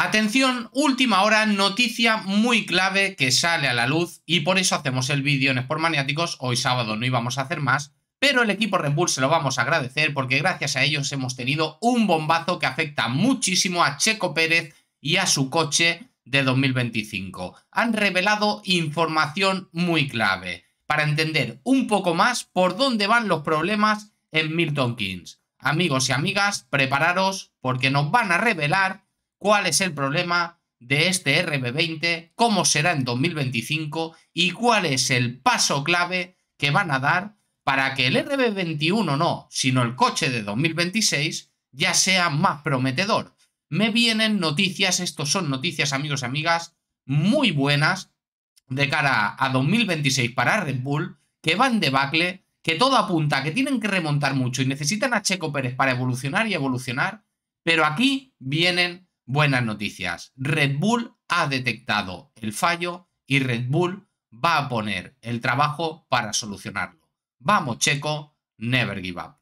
Atención, última hora, noticia muy clave que sale a la luz y por eso hacemos el vídeo en Sport Maniáticos. Hoy sábado no íbamos a hacer más, pero el equipo Red Bull se lo vamos a agradecer porque gracias a ellos hemos tenido un bombazo que afecta muchísimo a Checo Pérez y a su coche de 2025. Han revelado información muy clave para entender un poco más por dónde van los problemas en Milton Keynes. Amigos y amigas, prepararos porque nos van a revelar cuál es el problema de este RB20, cómo será en 2025 y cuál es el paso clave que van a dar para que el RB21 no, sino el coche de 2026 ya sea más prometedor. Me vienen noticias, estos son noticias amigos y amigas, muy buenas de cara a 2026 para Red Bull, que van de bacle, que todo apunta, que tienen que remontar mucho y necesitan a Checo Pérez para evolucionar y evolucionar, pero aquí vienen buenas noticias. Red Bull ha detectado el fallo y Red Bull va a poner el trabajo para solucionarlo. Vamos, Checo, never give up.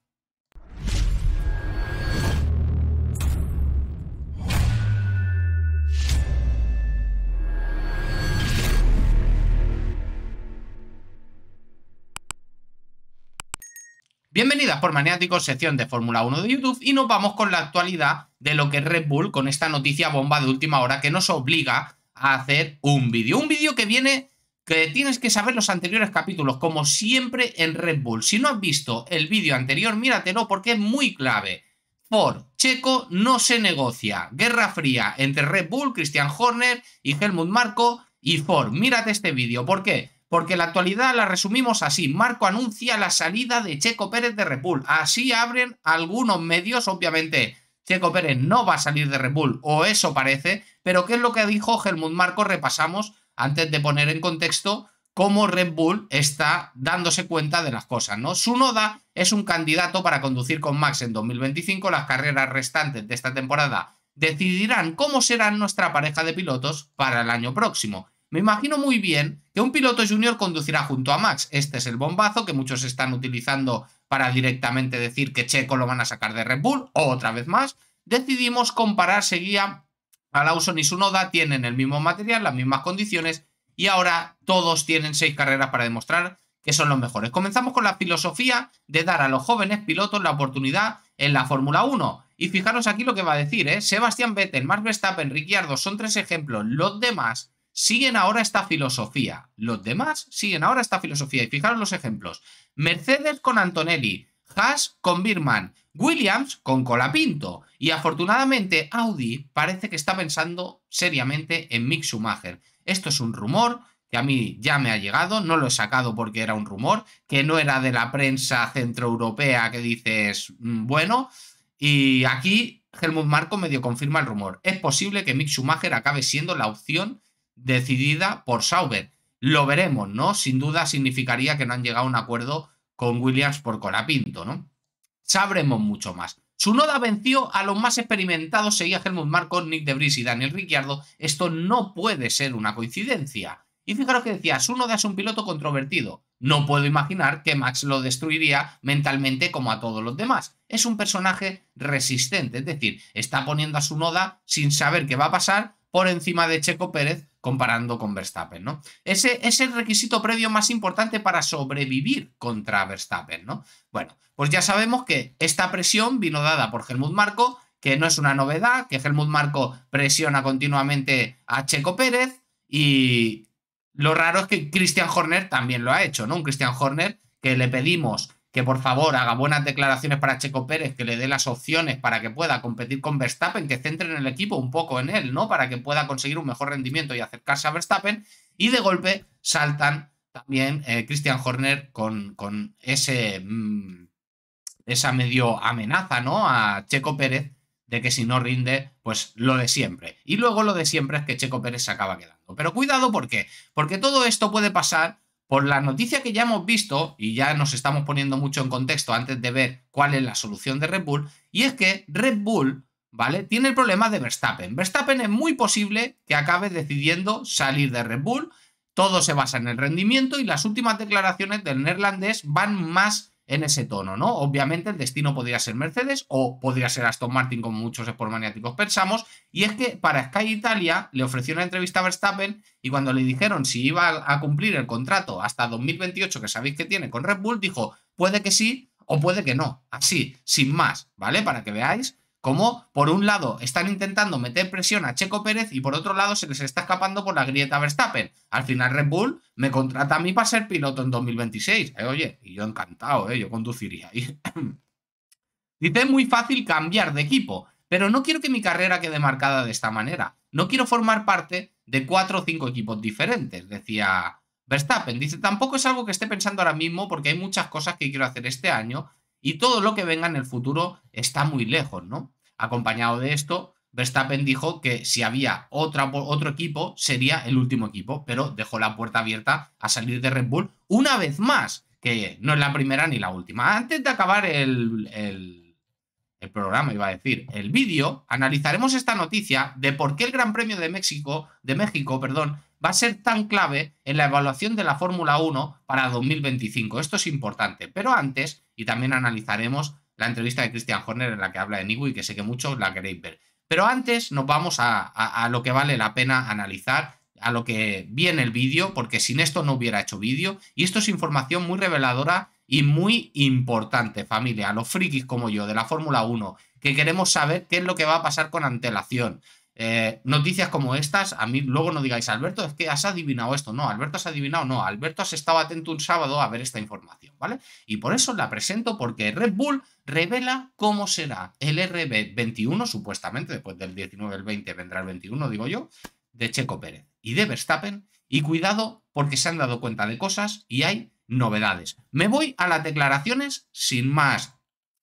Bienvenidas por Maniáticos, sección de Fórmula 1 de YouTube y nos vamos con la actualidad de lo que es Red Bull con esta noticia bomba de última hora que nos obliga a hacer un vídeo. Un vídeo que viene que tienes que saber los anteriores capítulos, como siempre en Red Bull. Si no has visto el vídeo anterior, míratelo porque es muy clave. Ford, Checo, no se negocia. Guerra fría entre Red Bull, Christian Horner y Helmut Marco y Ford. Mírate este vídeo, ¿por qué? porque la actualidad la resumimos así. Marco anuncia la salida de Checo Pérez de Red Bull. Así abren algunos medios, obviamente. Checo Pérez no va a salir de Red Bull, o eso parece, pero ¿qué es lo que dijo Helmut Marco? Repasamos antes de poner en contexto cómo Red Bull está dándose cuenta de las cosas, ¿no? Noda es un candidato para conducir con Max en 2025. Las carreras restantes de esta temporada decidirán cómo será nuestra pareja de pilotos para el año próximo. Me imagino muy bien que un piloto junior conducirá junto a Max. Este es el bombazo que muchos están utilizando para directamente decir que Checo lo van a sacar de Red Bull, o otra vez más. Decidimos comparar, seguía a Lawson y Noda tienen el mismo material, las mismas condiciones, y ahora todos tienen seis carreras para demostrar que son los mejores. Comenzamos con la filosofía de dar a los jóvenes pilotos la oportunidad en la Fórmula 1. Y fijaros aquí lo que va a decir, ¿eh? Sebastián Vettel, Max Verstappen, Ricciardo, son tres ejemplos. Los demás siguen ahora esta filosofía. Los demás siguen ahora esta filosofía. Y fijaros los ejemplos. Mercedes con Antonelli, Haas con Birman, Williams con Colapinto. Y afortunadamente Audi parece que está pensando seriamente en Mick Schumacher. Esto es un rumor que a mí ya me ha llegado, no lo he sacado porque era un rumor, que no era de la prensa centroeuropea que dices, mm, bueno, y aquí Helmut Marco medio confirma el rumor. Es posible que Mick Schumacher acabe siendo la opción decidida por Sauber. Lo veremos, ¿no? Sin duda significaría que no han llegado a un acuerdo con Williams por Colapinto, ¿no? Sabremos mucho más. noda venció a los más experimentados, seguía Helmut Marko, Nick Debris y Daniel Ricciardo. Esto no puede ser una coincidencia. Y fijaros que decía, noda es un piloto controvertido. No puedo imaginar que Max lo destruiría mentalmente como a todos los demás. Es un personaje resistente, es decir, está poniendo a noda sin saber qué va a pasar por encima de Checo Pérez comparando con Verstappen, ¿no? Ese es el requisito previo más importante para sobrevivir contra Verstappen, ¿no? Bueno, pues ya sabemos que esta presión vino dada por Helmut Marco, que no es una novedad, que Helmut Marco presiona continuamente a Checo Pérez y lo raro es que Christian Horner también lo ha hecho, ¿no? Un Christian Horner que le pedimos que por favor haga buenas declaraciones para Checo Pérez, que le dé las opciones para que pueda competir con Verstappen, que centre en el equipo un poco en él, ¿no? Para que pueda conseguir un mejor rendimiento y acercarse a Verstappen. Y de golpe saltan también eh, Christian Horner con, con ese, mm, esa medio amenaza, ¿no? A Checo Pérez de que si no rinde, pues lo de siempre. Y luego lo de siempre es que Checo Pérez se acaba quedando. Pero cuidado, ¿por qué? Porque todo esto puede pasar por la noticia que ya hemos visto, y ya nos estamos poniendo mucho en contexto antes de ver cuál es la solución de Red Bull, y es que Red Bull, ¿vale? Tiene el problema de Verstappen. Verstappen es muy posible que acabe decidiendo salir de Red Bull. Todo se basa en el rendimiento y las últimas declaraciones del neerlandés van más en ese tono, ¿no? Obviamente el destino podría ser Mercedes o podría ser Aston Martin, como muchos sportmaniáticos pensamos, y es que para Sky Italia le ofreció una entrevista a Verstappen y cuando le dijeron si iba a cumplir el contrato hasta 2028, que sabéis que tiene con Red Bull, dijo, puede que sí o puede que no, así, sin más, ¿vale? Para que veáis como, por un lado, están intentando meter presión a Checo Pérez y por otro lado se les está escapando por la grieta Verstappen. Al final Red Bull me contrata a mí para ser piloto en 2026. Eh, oye, y yo encantado, eh, yo conduciría ahí. Dice, es muy fácil cambiar de equipo, pero no quiero que mi carrera quede marcada de esta manera. No quiero formar parte de cuatro o cinco equipos diferentes, decía Verstappen. Dice, tampoco es algo que esté pensando ahora mismo porque hay muchas cosas que quiero hacer este año y todo lo que venga en el futuro está muy lejos, ¿no? Acompañado de esto, Verstappen dijo que si había otro equipo, sería el último equipo, pero dejó la puerta abierta a salir de Red Bull una vez más, que no es la primera ni la última. Antes de acabar el, programa, iba a decir, el vídeo, analizaremos esta noticia de por qué el Gran Premio de México, de México, perdón, va a ser tan clave en la evaluación de la Fórmula 1 para 2025. Esto es importante, pero antes, y también analizaremos la entrevista de Christian Horner en la que habla de y que sé que muchos la queréis ver. Pero antes nos vamos a, lo que vale la pena analizar, a lo que viene el vídeo, porque sin esto no hubiera hecho vídeo. Y esto es información muy reveladora y muy importante, familia, a los frikis como yo de la Fórmula 1, que queremos saber qué es lo que va a pasar con antelación, eh, noticias como estas, a mí luego no digáis, Alberto, es que has adivinado esto. No, Alberto has adivinado, no. Alberto has estado atento un sábado a ver esta información, ¿vale? Y por eso la presento, porque Red Bull revela cómo será el RB21, supuestamente, después del 19, el 20 vendrá el 21, digo yo, de Checo Pérez y de Verstappen. Y cuidado, porque se han dado cuenta de cosas y hay novedades. Me voy a las declaraciones sin más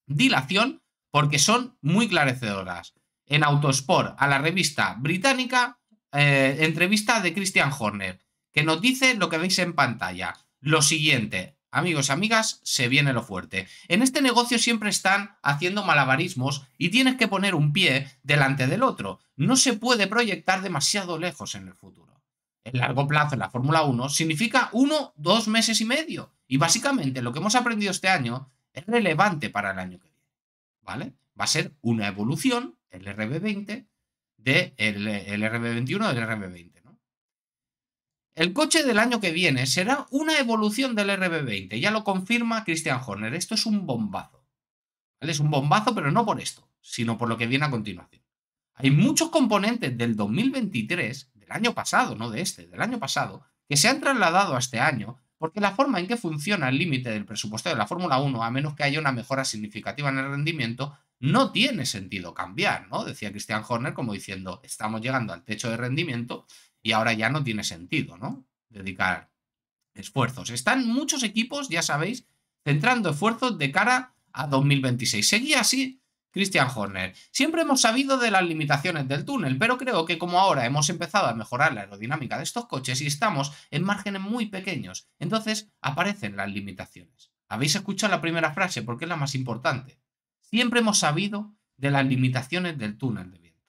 dilación, porque son muy clarecedoras en Autosport a la revista británica eh, entrevista de Christian Horner, que nos dice lo que veis en pantalla. Lo siguiente, amigos, amigas, se viene lo fuerte. En este negocio siempre están haciendo malabarismos y tienes que poner un pie delante del otro. No se puede proyectar demasiado lejos en el futuro. El largo plazo en la Fórmula 1 significa uno, dos meses y medio. Y básicamente lo que hemos aprendido este año es relevante para el año que viene. ¿Vale? Va a ser una evolución el RB20 del RB21 del RB20. ¿no? El coche del año que viene será una evolución del RB20, ya lo confirma Christian Horner. Esto es un bombazo. Es un bombazo, pero no por esto, sino por lo que viene a continuación. Hay muchos componentes del 2023, del año pasado, no de este, del año pasado, que se han trasladado a este año porque la forma en que funciona el límite del presupuesto de la Fórmula 1, a menos que haya una mejora significativa en el rendimiento, no tiene sentido cambiar, ¿no? Decía Christian Horner como diciendo, estamos llegando al techo de rendimiento y ahora ya no tiene sentido, ¿no? Dedicar esfuerzos. Están muchos equipos, ya sabéis, centrando esfuerzos de cara a 2026. Seguía así Christian Horner. Siempre hemos sabido de las limitaciones del túnel, pero creo que como ahora hemos empezado a mejorar la aerodinámica de estos coches y estamos en márgenes muy pequeños, entonces aparecen las limitaciones. Habéis escuchado la primera frase porque es la más importante siempre hemos sabido de las limitaciones del túnel de viento.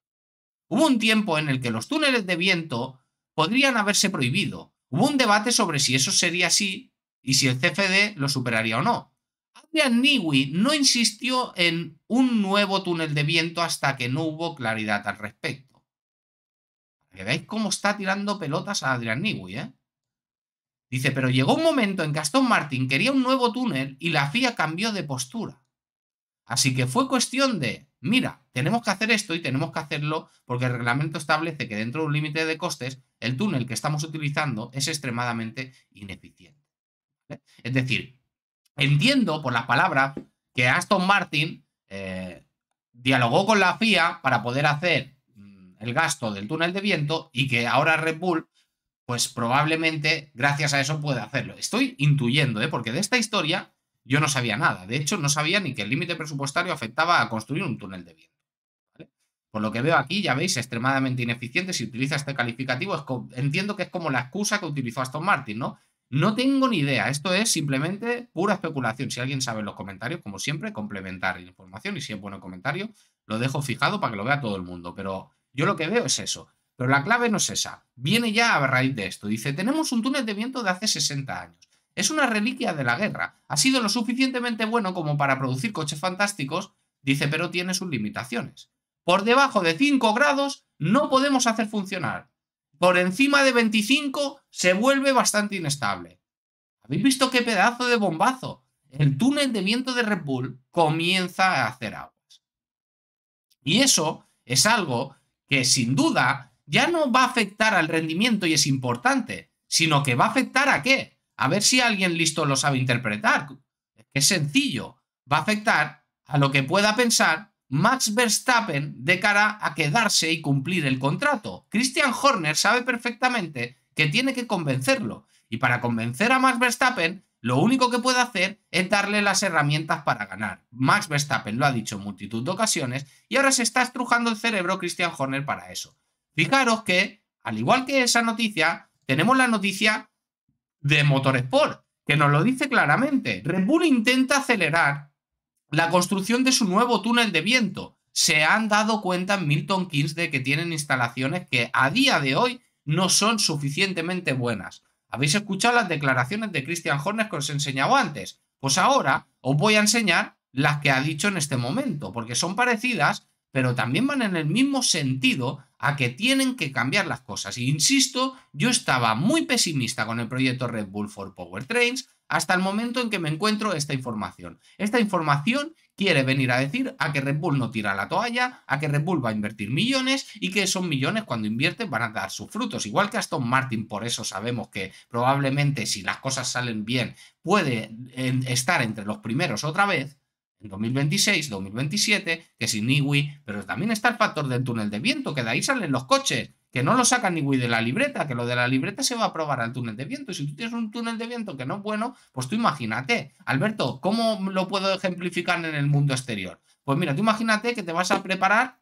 Hubo un tiempo en el que los túneles de viento podrían haberse prohibido. Hubo un debate sobre si eso sería así y si el CFD lo superaría o no. Adrian Newey no insistió en un nuevo túnel de viento hasta que no hubo claridad al respecto. Que veáis cómo está tirando pelotas a Adrian Newey, ¿eh? Dice, pero llegó un momento en que Aston Martin quería un nuevo túnel y la FIA cambió de postura. Así que fue cuestión de, mira, tenemos que hacer esto y tenemos que hacerlo porque el reglamento establece que dentro de un límite de costes, el túnel que estamos utilizando es extremadamente ineficiente. Es decir, entiendo por las palabras que Aston Martin eh, dialogó con la FIA para poder hacer mm, el gasto del túnel de viento y que ahora Red Bull, pues probablemente gracias a eso puede hacerlo. Estoy intuyendo, ¿eh? porque de esta historia yo no sabía nada. De hecho, no sabía ni que el límite presupuestario afectaba a construir un túnel de viento. Por lo que veo aquí, ya veis, extremadamente ineficiente. Si utiliza este calificativo, entiendo que es como la excusa que utilizó Aston Martin, ¿no? No tengo ni idea. Esto es simplemente pura especulación. Si alguien sabe en los comentarios, como siempre, complementar información. Y si es bueno comentario, lo dejo fijado para que lo vea todo el mundo. Pero yo lo que veo es eso. Pero la clave no es esa. Viene ya a raíz de esto. Dice, tenemos un túnel de viento de hace 60 años. Es una reliquia de la guerra. Ha sido lo suficientemente bueno como para producir coches fantásticos, dice, pero tiene sus limitaciones. Por debajo de 5 grados no podemos hacer funcionar. Por encima de 25 se vuelve bastante inestable. ¿Habéis visto qué pedazo de bombazo? El túnel de viento de Red Bull comienza a hacer aguas. Y eso es algo que sin duda ya no va a afectar al rendimiento y es importante, sino que va a afectar a qué? A ver si alguien listo lo sabe interpretar. Es sencillo. Va a afectar a lo que pueda pensar Max Verstappen de cara a quedarse y cumplir el contrato. Christian Horner sabe perfectamente que tiene que convencerlo. Y para convencer a Max Verstappen, lo único que puede hacer es darle las herramientas para ganar. Max Verstappen lo ha dicho en multitud de ocasiones y ahora se está estrujando el cerebro Christian Horner para eso. Fijaros que, al igual que esa noticia, tenemos la noticia de Motorsport, que nos lo dice claramente. Red Bull intenta acelerar la construcción de su nuevo túnel de viento. Se han dado cuenta en Milton Keynes de que tienen instalaciones que a día de hoy no son suficientemente buenas. Habéis escuchado las declaraciones de Christian Horner que os he enseñado antes. Pues ahora os voy a enseñar las que ha dicho en este momento, porque son parecidas pero también van en el mismo sentido a que tienen que cambiar las cosas. insisto, yo estaba muy pesimista con el proyecto Red Bull for Powertrains hasta el momento en que me encuentro esta información. Esta información quiere venir a decir a que Red Bull no tira la toalla, a que Red Bull va a invertir millones y que esos millones cuando invierten van a dar sus frutos. Igual que Aston Martin, por eso sabemos que probablemente si las cosas salen bien puede eh, estar entre los primeros otra vez en 2026, 2027, que sin Niwi, pero también está el factor del túnel de viento, que de ahí salen los coches, que no lo saca Niwi de la libreta, que lo de la libreta se va a probar al túnel de viento. Y si tú tienes un túnel de viento que no es bueno, pues tú imagínate, Alberto, ¿cómo lo puedo ejemplificar en el mundo exterior? Pues mira, tú imagínate que te vas a preparar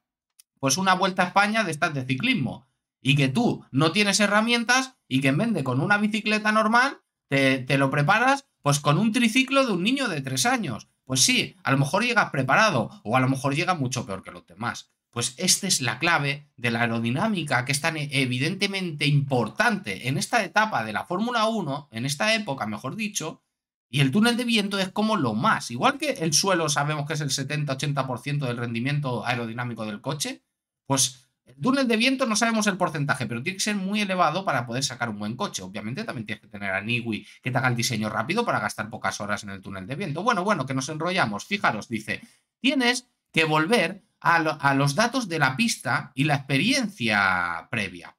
pues una vuelta a España de estas de ciclismo y que tú no tienes herramientas y que en vez de con una bicicleta normal, te, te lo preparas pues con un triciclo de un niño de tres años. Pues sí, a lo mejor llegas preparado o a lo mejor llega mucho peor que los demás. Pues esta es la clave de la aerodinámica que es tan evidentemente importante en esta etapa de la Fórmula 1, en esta época, mejor dicho, y el túnel de viento es como lo más. Igual que el suelo sabemos que es el 70-80% del rendimiento aerodinámico del coche, pues el túnel de viento no sabemos el porcentaje, pero tiene que ser muy elevado para poder sacar un buen coche. Obviamente también tienes que tener a Niwi que te haga el diseño rápido para gastar pocas horas en el túnel de viento. Bueno, bueno, que nos enrollamos. Fijaros, dice, tienes que volver a, a los datos de la pista y la experiencia previa.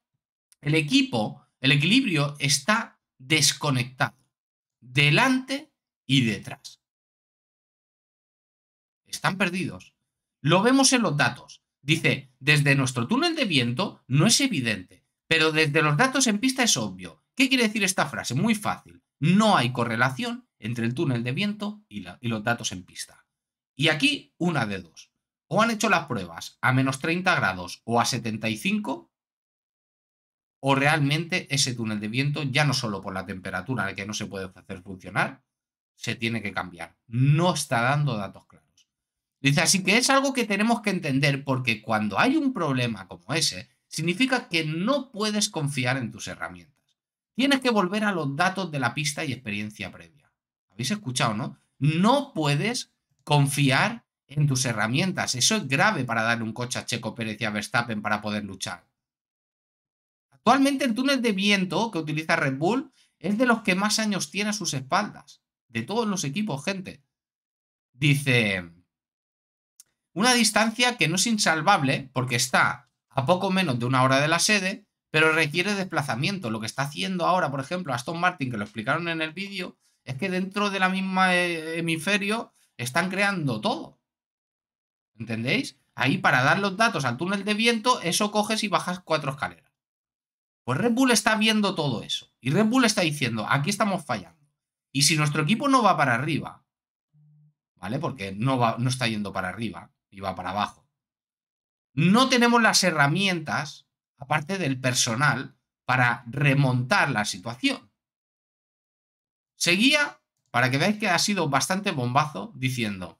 El equipo, el equilibrio está desconectado, delante y detrás. Están perdidos. Lo vemos en los datos. Dice, desde nuestro túnel de viento no es evidente, pero desde los datos en pista es obvio. ¿Qué quiere decir esta frase? Muy fácil. No hay correlación entre el túnel de viento y, los datos en pista. Y aquí una de dos. O han hecho las pruebas a menos 30 grados o a 75, o realmente ese túnel de viento, ya no solo por la temperatura en la que no se puede hacer funcionar, se tiene que cambiar. No está dando datos claros. Dice, así que es algo que tenemos que entender porque cuando hay un problema como ese, significa que no puedes confiar en tus herramientas. Tienes que volver a los datos de la pista y experiencia previa. ¿Habéis escuchado, no? No puedes confiar en tus herramientas. Eso es grave para darle un coche a Checo Pérez y a Verstappen para poder luchar. Actualmente el túnel de viento que utiliza Red Bull es de los que más años tiene a sus espaldas. De todos los equipos, gente. Dice, una distancia que no es insalvable porque está a poco menos de una hora de la sede, pero requiere desplazamiento. Lo que está haciendo ahora, por ejemplo, Aston Martin, que lo explicaron en el vídeo, es que dentro de la misma eh, hemisferio están creando todo. ¿Entendéis? Ahí para dar los datos al túnel de viento, eso coges y bajas cuatro escaleras. Pues Red Bull está viendo todo eso. Y Red Bull está diciendo, aquí estamos fallando. Y si nuestro equipo no va para arriba, ¿vale? Porque no, va, no está yendo para arriba y va para abajo. No tenemos las herramientas, aparte del personal, para remontar la situación. Seguía, para que veáis que ha sido bastante bombazo, diciendo,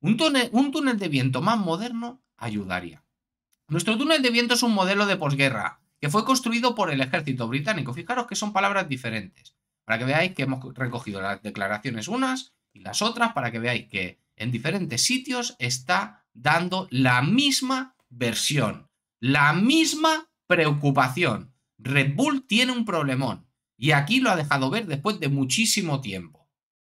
un túnel, un túnel de viento más moderno ayudaría. Nuestro túnel de viento es un modelo de posguerra que fue construido por el ejército británico. Fijaros que son palabras diferentes, para que veáis que hemos recogido las declaraciones unas y las otras, para que veáis que en diferentes sitios está dando la misma versión, la misma preocupación. Red Bull tiene un problemón y aquí lo ha dejado ver después de muchísimo tiempo.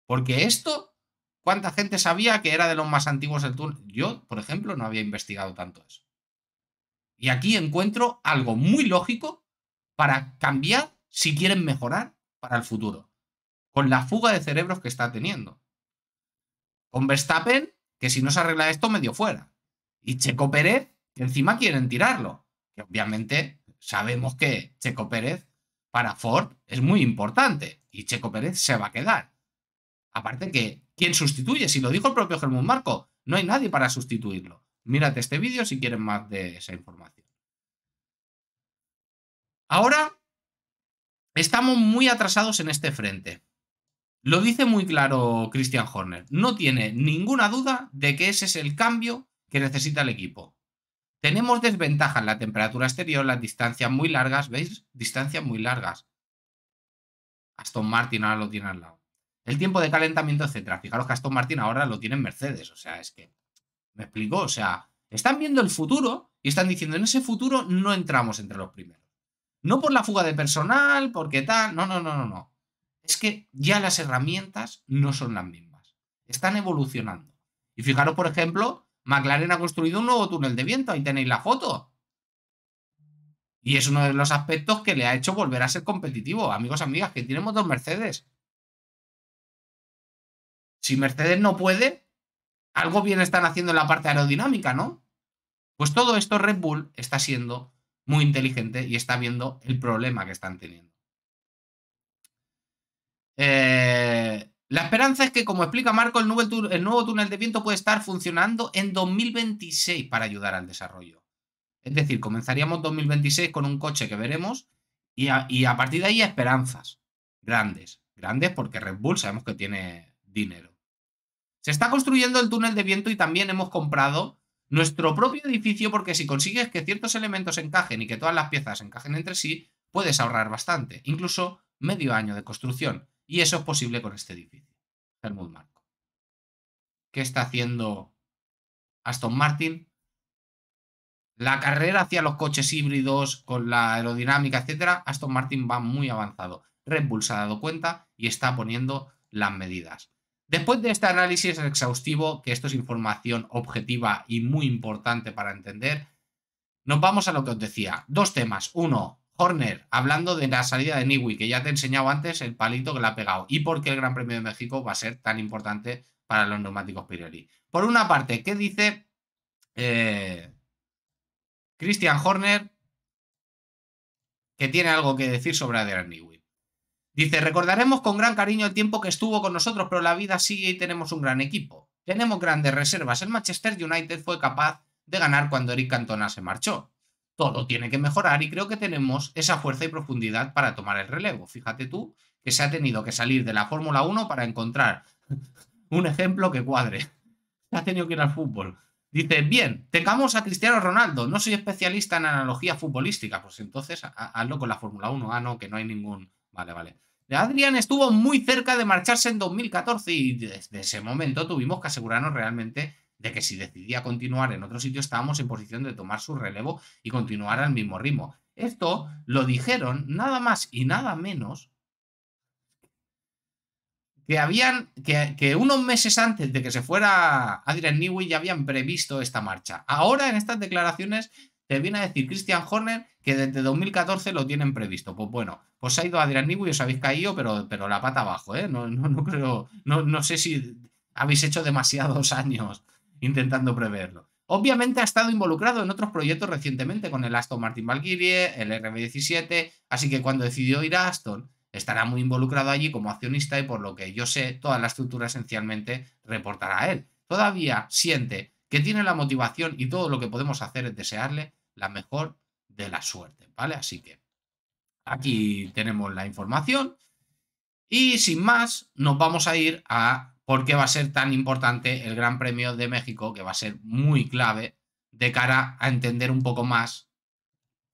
Porque esto, ¿cuánta gente sabía que era de los más antiguos del túnel? Yo, por ejemplo, no había investigado tanto eso. Y aquí encuentro algo muy lógico para cambiar si quieren mejorar para el futuro, con la fuga de cerebros que está teniendo. Con Verstappen que si no se arregla esto, medio fuera. Y Checo Pérez, que encima quieren tirarlo. Que obviamente sabemos que Checo Pérez para Ford es muy importante y Checo Pérez se va a quedar. Aparte que, ¿quién sustituye? Si lo dijo el propio Germán Marco, no hay nadie para sustituirlo. Mírate este vídeo si quieres más de esa información. Ahora, estamos muy atrasados en este frente. Lo dice muy claro Christian Horner. No tiene ninguna duda de que ese es el cambio que necesita el equipo. Tenemos desventaja en la temperatura exterior, las distancias muy largas, ¿veis? Distancias muy largas. Aston Martin ahora lo tiene al lado. El tiempo de calentamiento, etcétera. Fijaros que Aston Martin ahora lo tiene en Mercedes. O sea, es que. ¿Me explico? O sea, están viendo el futuro y están diciendo: en ese futuro no entramos entre los primeros. No por la fuga de personal, porque tal. No, no, no, no, no es que ya las herramientas no son las mismas, están evolucionando. Y fijaros, por ejemplo, McLaren ha construido un nuevo túnel de viento, ahí tenéis la foto. Y es uno de los aspectos que le ha hecho volver a ser competitivo, amigos, amigas, que tenemos dos Mercedes. Si Mercedes no puede, algo bien están haciendo en la parte aerodinámica, ¿no? Pues todo esto Red Bull está siendo muy inteligente y está viendo el problema que están teniendo. Eh, la esperanza es que, como explica Marco, el nuevo, túnel, de viento puede estar funcionando en 2026 para ayudar al desarrollo. Es decir, comenzaríamos 2026 con un coche que veremos y a, y a partir de ahí esperanzas grandes. Grandes porque Red Bull sabemos que tiene dinero. Se está construyendo el túnel de viento y también hemos comprado nuestro propio edificio porque si consigues que ciertos elementos encajen y que todas las piezas encajen entre sí, puedes ahorrar bastante, incluso medio año de construcción. Y eso es posible con este edificio, Helmut Marco. ¿Qué está haciendo Aston Martin? La carrera hacia los coches híbridos con la aerodinámica, etcétera, Aston Martin va muy avanzado. Red Bull se ha dado cuenta y está poniendo las medidas. Después de este análisis exhaustivo, que esto es información objetiva y muy importante para entender, nos vamos a lo que os decía. Dos temas. Uno, Horner, hablando de la salida de Niwi, que ya te he enseñado antes el palito que le ha pegado y por qué el Gran Premio de México va a ser tan importante para los neumáticos Pirelli. Por una parte, ¿qué dice eh, Christian Horner? Que tiene algo que decir sobre Adrian Newey. Dice, recordaremos con gran cariño el tiempo que estuvo con nosotros, pero la vida sigue y tenemos un gran equipo. Tenemos grandes reservas. El Manchester United fue capaz de ganar cuando Eric Cantona se marchó todo tiene que mejorar y creo que tenemos esa fuerza y profundidad para tomar el relevo. Fíjate tú que se ha tenido que salir de la Fórmula 1 para encontrar un ejemplo que cuadre. Se ha tenido que ir al fútbol. Dice, bien, tengamos a Cristiano Ronaldo, no soy especialista en analogía futbolística, pues entonces hazlo con la Fórmula 1. Ah, no, que no hay ningún... Vale, vale. Adrián estuvo muy cerca de marcharse en 2014 y desde ese momento tuvimos que asegurarnos realmente de que si decidía continuar en otro sitio estábamos en posición de tomar su relevo y continuar al mismo ritmo. Esto lo dijeron nada más y nada menos que habían que, unos meses antes de que se fuera Adrian Newey ya habían previsto esta marcha. Ahora en estas declaraciones te viene a decir Christian Horner que desde 2014 lo tienen previsto. Pues bueno, pues ha ido Adrian Newey, os habéis caído, pero, pero la pata abajo, ¿eh? No, creo, no, no sé si habéis hecho demasiados años intentando preverlo. Obviamente ha estado involucrado en otros proyectos recientemente con el Aston Martin Valkyrie, el rm 17 así que cuando decidió ir a Aston estará muy involucrado allí como accionista y por lo que yo sé toda la estructura esencialmente reportará a él. Todavía siente que tiene la motivación y todo lo que podemos hacer es desearle la mejor de la suerte, ¿vale? Así que aquí tenemos la información y sin más nos vamos a ir a ¿Por qué va a ser tan importante el Gran Premio de México, que va a ser muy clave de cara a entender un poco más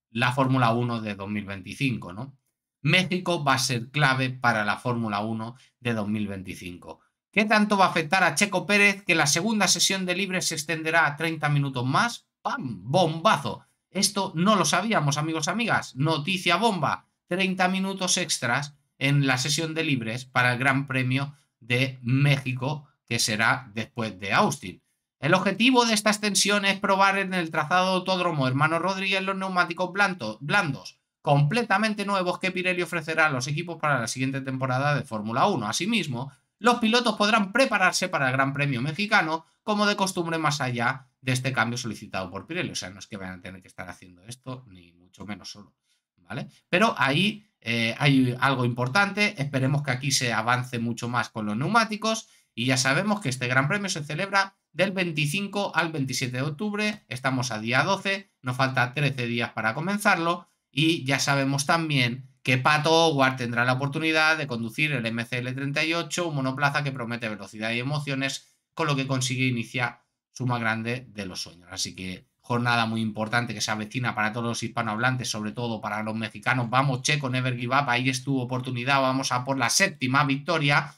la Fórmula 1 de 2025, ¿no? México va a ser clave para la Fórmula 1 de 2025. ¿Qué tanto va a afectar a Checo Pérez que la segunda sesión de libres se extenderá a 30 minutos más? ¡Pam! ¡Bombazo! Esto no lo sabíamos, amigos, amigas. Noticia bomba. 30 minutos extras en la sesión de libres para el Gran Premio de México, que será después de Austin. El objetivo de esta extensión es probar en el trazado Autódromo Hermano Rodríguez los neumáticos blandos, blandos completamente nuevos que Pirelli ofrecerá a los equipos para la siguiente temporada de Fórmula 1. Asimismo, los pilotos podrán prepararse para el Gran Premio Mexicano, como de costumbre, más allá de este cambio solicitado por Pirelli. O sea, no es que vayan a tener que estar haciendo esto, ni mucho menos solo. ¿Vale? Pero ahí eh, hay algo importante. Esperemos que aquí se avance mucho más con los neumáticos. Y ya sabemos que este Gran Premio se celebra del 25 al 27 de octubre. Estamos a día 12, nos falta 13 días para comenzarlo. Y ya sabemos también que Pato Howard tendrá la oportunidad de conducir el MCL38, un monoplaza que promete velocidad y emociones, con lo que consigue iniciar su más grande de los sueños. Así que jornada muy importante que se avecina para todos los hispanohablantes, sobre todo para los mexicanos. Vamos, Checo, Never Give Up, ahí es tu oportunidad, vamos a por la séptima victoria.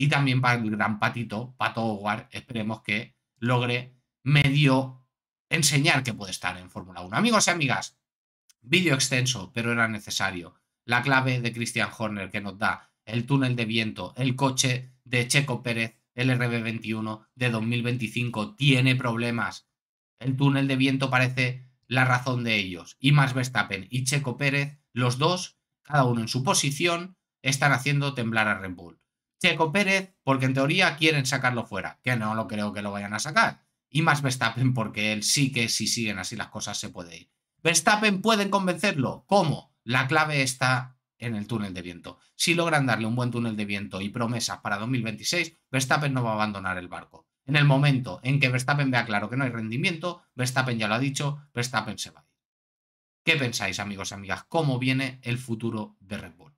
Y también para el gran patito, Pato Hogar, esperemos que logre medio enseñar que puede estar en Fórmula 1. Amigos y amigas, vídeo extenso, pero era necesario. La clave de Christian Horner que nos da el túnel de viento, el coche de Checo Pérez, el RB21 de 2025, tiene problemas el túnel de viento parece la razón de ellos. Y más Verstappen y Checo Pérez, los dos, cada uno en su posición, están haciendo temblar a Red Bull. Checo Pérez, porque en teoría quieren sacarlo fuera, que no lo creo que lo vayan a sacar. Y más Verstappen, porque él sí que si siguen así las cosas se puede ir. Verstappen pueden convencerlo. ¿Cómo? La clave está en el túnel de viento. Si logran darle un buen túnel de viento y promesas para 2026, Verstappen no va a abandonar el barco. En el momento en que Verstappen vea claro que no hay rendimiento, Verstappen ya lo ha dicho, Verstappen se va. ¿Qué pensáis, amigos y amigas? ¿Cómo viene el futuro de Red Bull?